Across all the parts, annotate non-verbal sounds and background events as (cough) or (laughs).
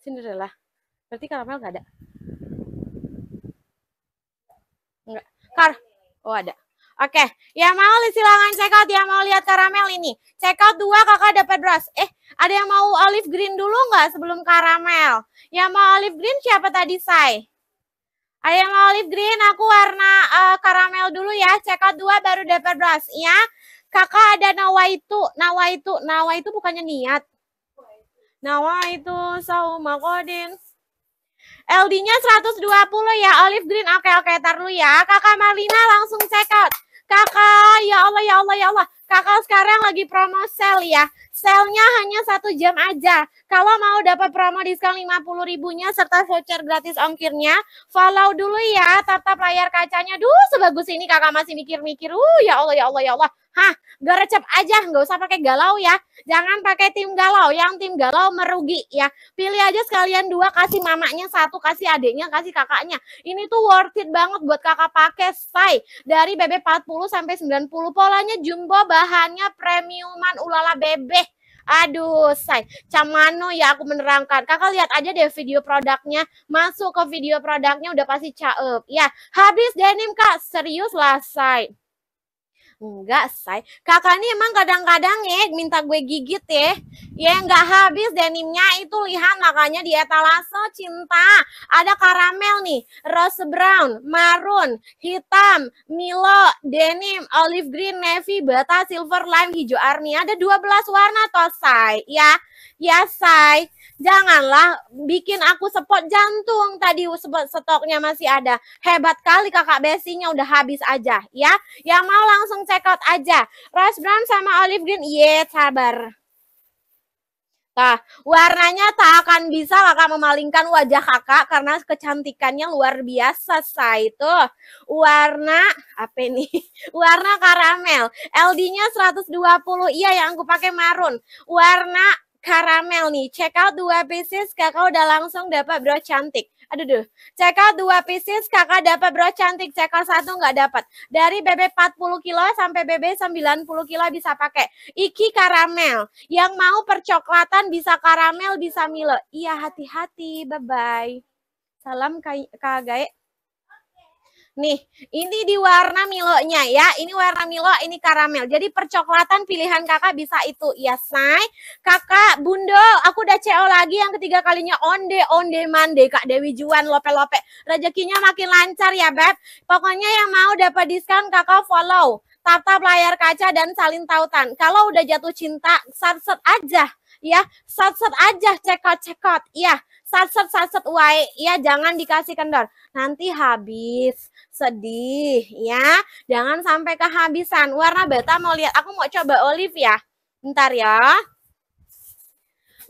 Cinderella. Berarti karamel nggak ada? Enggak. Kar. Oh, ada. Oke, okay. yang mau silangan check out yang mau lihat karamel ini. Check out dua kakak dapat brush. Eh, ada yang mau olive green dulu nggak sebelum karamel? Yang mau olive green siapa tadi, Sai? Ada yang mau olive green, aku warna uh, karamel dulu ya. Check out dua baru dapat brush ya. Kakak ada nawa itu, nawa itu, nawa itu bukannya niat itu sauma kodin. LD-nya 120 ya, olive green. Oke, oke, tar dulu ya. Kakak Marlina langsung check out. Kakak, ya Allah, ya Allah, ya Allah. Kakak sekarang lagi promo sale ya. Selnya hanya satu jam aja. Kalau mau dapat promo diskon 50 ribunya serta voucher gratis ongkirnya, follow dulu ya tatap layar kacanya. Duh, sebagus ini kakak masih mikir-mikir. Uh, ya Allah, ya Allah, ya Allah. Hah, gak recep aja, nggak usah pakai galau ya. Jangan pakai tim galau, yang tim galau merugi ya. Pilih aja sekalian dua, kasih mamanya satu, kasih adiknya, kasih kakaknya. Ini tuh worth it banget buat kakak pakai say. Dari BB40 sampai 90 polanya jumbo banget bahannya premiuman ulala bebek, Aduh, say, camano ya aku menerangkan. Kakak lihat aja deh video produknya. Masuk ke video produknya udah pasti caep. Ya, habis denim kak. Serius lah, say. Enggak, say. Kakak ini emang kadang-kadang ya minta gue gigit ya. Ya nggak habis denimnya itu lihat makanya di etalase cinta. Ada karamel nih, rose brown, marun hitam, milo, denim, olive green, navy, bata, silver, lime, hijau army. Ada 12 warna tosai ya. Ya say, janganlah bikin aku sepot jantung tadi stoknya masih ada. Hebat kali kakak besinya udah habis aja ya. Yang mau langsung check out aja. Rose brown sama olive green, iya yeah, sabar. Nah, warnanya tak akan bisa kakak memalingkan wajah kakak karena kecantikannya luar biasa, say. Itu warna, apa ini? (laughs) Warna karamel. LD-nya 120, iya yang aku pakai marun. Warna karamel nih, check out dua pieces, kakak udah langsung dapat bro cantik. Aduh duh. Cekal dua pieces kakak dapat bro cantik. cekal satu nggak dapat. Dari BB 40 kilo sampai BB 90 kilo bisa pakai. Iki karamel. Yang mau percoklatan bisa karamel bisa Milo. Iya hati-hati. Bye-bye. Salam Kak Gae. Nih, ini di warna Milo nya ya. Ini warna milo, ini karamel. Jadi percoklatan pilihan kakak bisa itu. ya say Kakak, Bundo, aku udah CO lagi yang ketiga kalinya. Onde, onde, mande. Kak Dewi Juan, lope-lope. Rezekinya makin lancar ya, Beb. Pokoknya yang mau dapat diskon kakak follow. Tap-tap layar kaca dan salin tautan. Kalau udah jatuh cinta, sunset aja ya. Sunset aja, cekot cekot check out. Ya, saset saset uai ya jangan dikasih kendor nanti habis sedih ya jangan sampai kehabisan warna beta mau lihat aku mau coba olive ya bentar ya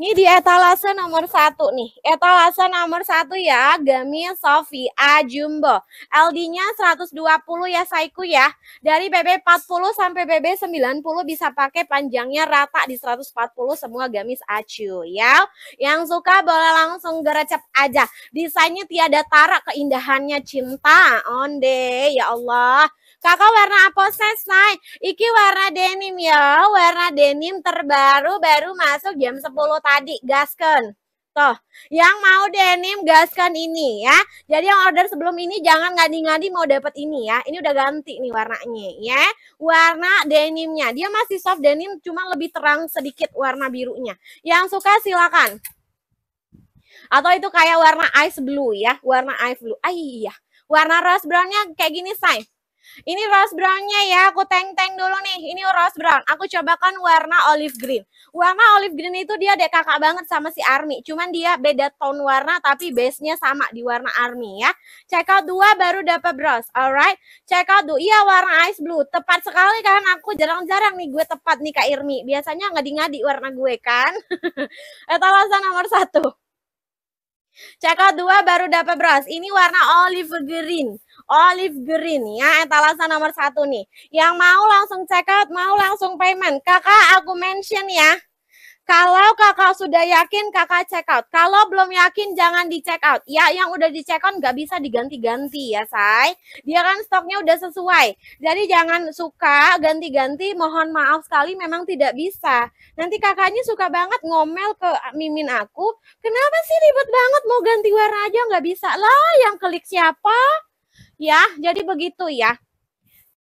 ini di etalase nomor satu nih. Etalase nomor satu ya, gamis Sofi A Jumbo. LD-nya 120 ya Saiku ya. Dari BB 40 sampai BB 90 bisa pakai panjangnya rata di 140 semua gamis acu ya. Yang suka boleh langsung gerecep aja. Desainnya tiada tarak keindahannya cinta. Onde ya Allah. Kakak warna apa ses, Nai, Iki warna denim ya, warna denim terbaru baru masuk jam 10 tadi. Gasken. Toh, yang mau denim gaskan ini ya. Jadi yang order sebelum ini jangan ngadi-ngadi mau dapat ini ya. Ini udah ganti nih warnanya ya. Warna denimnya. Dia masih soft denim cuma lebih terang sedikit warna birunya. Yang suka silakan. Atau itu kayak warna ice blue ya, warna ice blue. Ah iya. Warna rose brownnya kayak gini, say. Ini rose brownnya ya, aku tank-tank dulu nih. Ini rose brown, aku cobakan warna olive green. Warna olive green itu dia dek kakak banget sama si army. Cuman dia beda tone warna tapi base-nya sama di warna army ya. Check out dua baru dapat bros, alright. Check out dua, iya warna ice blue. Tepat sekali kan, aku jarang-jarang nih gue tepat nih Kak Irmi. Biasanya ngadi-ngadi warna gue kan. Etalase (laughs) nomor satu. Check out dua baru dapat bros. Ini warna olive green olive green ya etalase nomor satu nih yang mau langsung check out mau langsung payment kakak aku mention ya kalau kakak sudah yakin kakak check out kalau belum yakin jangan di check out ya yang udah di check out nggak bisa diganti-ganti ya say dia kan stoknya udah sesuai jadi jangan suka ganti-ganti mohon maaf sekali memang tidak bisa nanti kakaknya suka banget ngomel ke mimin aku kenapa sih ribet banget mau ganti warna aja nggak bisa lah yang klik siapa Ya, jadi begitu ya.